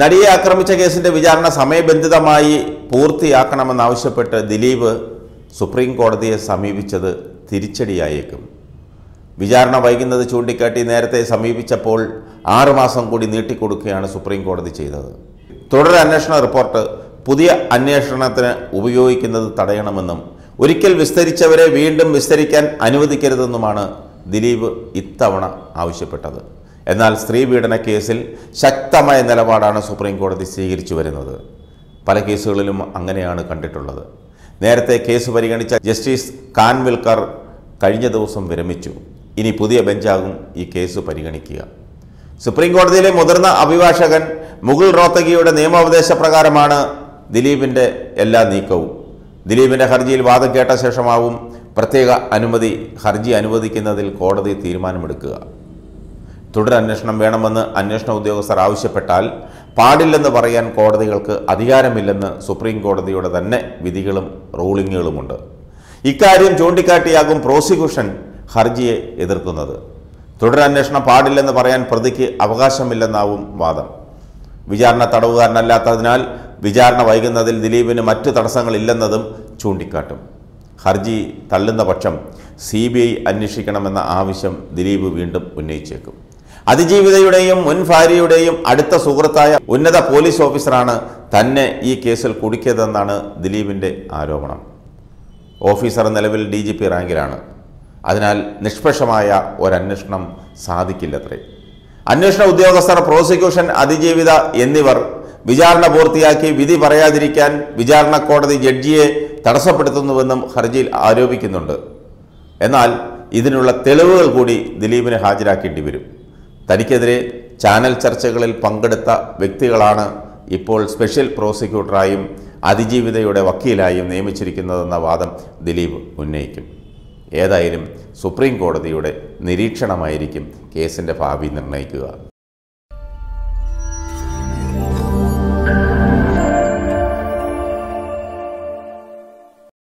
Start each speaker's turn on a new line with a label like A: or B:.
A: നടിയെ ആക്രമിച്ച കേസിന്റെ വിചാരണ സമയബന്ധിതമായി പൂർത്തിയാക്കണമെന്നാവശ്യപ്പെട്ട് ദിലീപ് സുപ്രീം കോടതിയെ സമീപിച്ചത് തിരിച്ചടിയായേക്കും വിചാരണ വൈകുന്നത് ചൂണ്ടിക്കാട്ടി നേരത്തെ സമീപിച്ചപ്പോൾ ആറുമാസം കൂടി നീട്ടിക്കൊടുക്കുകയാണ് സുപ്രീം കോടതി ചെയ്തത് തുടർ അന്വേഷണ റിപ്പോർട്ട് പുതിയ അന്വേഷണത്തിന് ഉപയോഗിക്കുന്നത് തടയണമെന്നും ഒരിക്കൽ വിസ്തരിച്ചവരെ വീണ്ടും വിസ്തരിക്കാൻ അനുവദിക്കരുതെന്നുമാണ് ദിലീപ് ഇത്തവണ ആവശ്യപ്പെട്ടത് എന്നാൽ സ്ത്രീ പീഡന കേസിൽ ശക്തമായ നിലപാടാണ് സുപ്രീം കോടതി സ്വീകരിച്ചു വരുന്നത് പല കേസുകളിലും അങ്ങനെയാണ് കണ്ടിട്ടുള്ളത് നേരത്തെ കേസ് പരിഗണിച്ച ജസ്റ്റിസ് കാൻവിൽക്കർ കഴിഞ്ഞ ദിവസം വിരമിച്ചു ഇനി പുതിയ ബെഞ്ചാകും ഈ കേസ് പരിഗണിക്കുക സുപ്രീം കോടതിയിലെ മുതിർന്ന അഭിഭാഷകൻ മുകുൾ റോത്തഗിയുടെ നിയമോപദേശ പ്രകാരമാണ് ദിലീപിൻ്റെ എല്ലാ നീക്കവും ദിലീപിൻ്റെ ഹർജിയിൽ വാദം കേട്ട ശേഷമാവും പ്രത്യേക അനുമതി ഹർജി അനുവദിക്കുന്നതിൽ കോടതി തീരുമാനമെടുക്കുക തുടരന്വേഷണം വേണമെന്ന് അന്വേഷണ ഉദ്യോഗസ്ഥർ ആവശ്യപ്പെട്ടാൽ പാടില്ലെന്ന് പറയാൻ കോടതികൾക്ക് അധികാരമില്ലെന്ന് സുപ്രീം കോടതിയുടെ തന്നെ വിധികളും റൂളിങ്ങുകളുമുണ്ട് ഇക്കാര്യം ചൂണ്ടിക്കാട്ടിയാകും പ്രോസിക്യൂഷൻ ഹർജിയെ എതിർക്കുന്നത് തുടരന്വേഷണം പാടില്ലെന്ന് പറയാൻ പ്രതിക്ക് അവകാശമില്ലെന്നാവും വാദം വിചാരണ തടവുകാരനല്ലാത്തതിനാൽ വിചാരണ വൈകുന്നതിൽ ദിലീപിന് മറ്റു തടസ്സങ്ങളില്ലെന്നതും ചൂണ്ടിക്കാട്ടും ഹർജി തള്ളുന്ന പക്ഷം സി ബി ഐ അന്വേഷിക്കണമെന്ന ആവശ്യം ദിലീപ് വീണ്ടും ഉന്നയിച്ചേക്കും അതിജീവിതയുടെയും മുൻ ഭാര്യയുടെയും അടുത്ത സുഹൃത്തായ ഉന്നത പോലീസ് ഓഫീസറാണ് തന്നെ ഈ കേസിൽ കുടുക്കിയതെന്നാണ് ദിലീപിൻ്റെ ആരോപണം ഓഫീസർ നിലവിൽ ഡി ജി പി റാങ്കിലാണ് അതിനാൽ നിഷ്പക്ഷമായ ഒരന്വേഷണം സാധിക്കില്ലത്രേ അന്വേഷണ ഉദ്യോഗസ്ഥർ പ്രോസിക്യൂഷൻ അതിജീവിത എന്നിവർ വിചാരണ പൂർത്തിയാക്കി വിധി പറയാതിരിക്കാൻ വിചാരണ കോടതി ജഡ്ജിയെ തടസ്സപ്പെടുത്തുന്നുവെന്നും ഹർജിയിൽ ആരോപിക്കുന്നുണ്ട് എന്നാൽ ഇതിനുള്ള തെളിവുകൾ കൂടി ദിലീപിന് ഹാജരാക്കേണ്ടി വരും തനിക്കെതിരെ ചാനൽ ചർച്ചകളിൽ പങ്കെടുത്ത വ്യക്തികളാണ് ഇപ്പോൾ സ്പെഷ്യൽ പ്രോസിക്യൂട്ടറായും അതിജീവിതയുടെ വക്കീലായും നിയമിച്ചിരിക്കുന്നതെന്ന വാദം ദിലീപ് ഉന്നയിക്കും ഏതായാലും സുപ്രീം കോടതിയുടെ നിരീക്ഷണമായിരിക്കും കേസിൻ്റെ ഭാവി നിർണ്ണയിക്കുക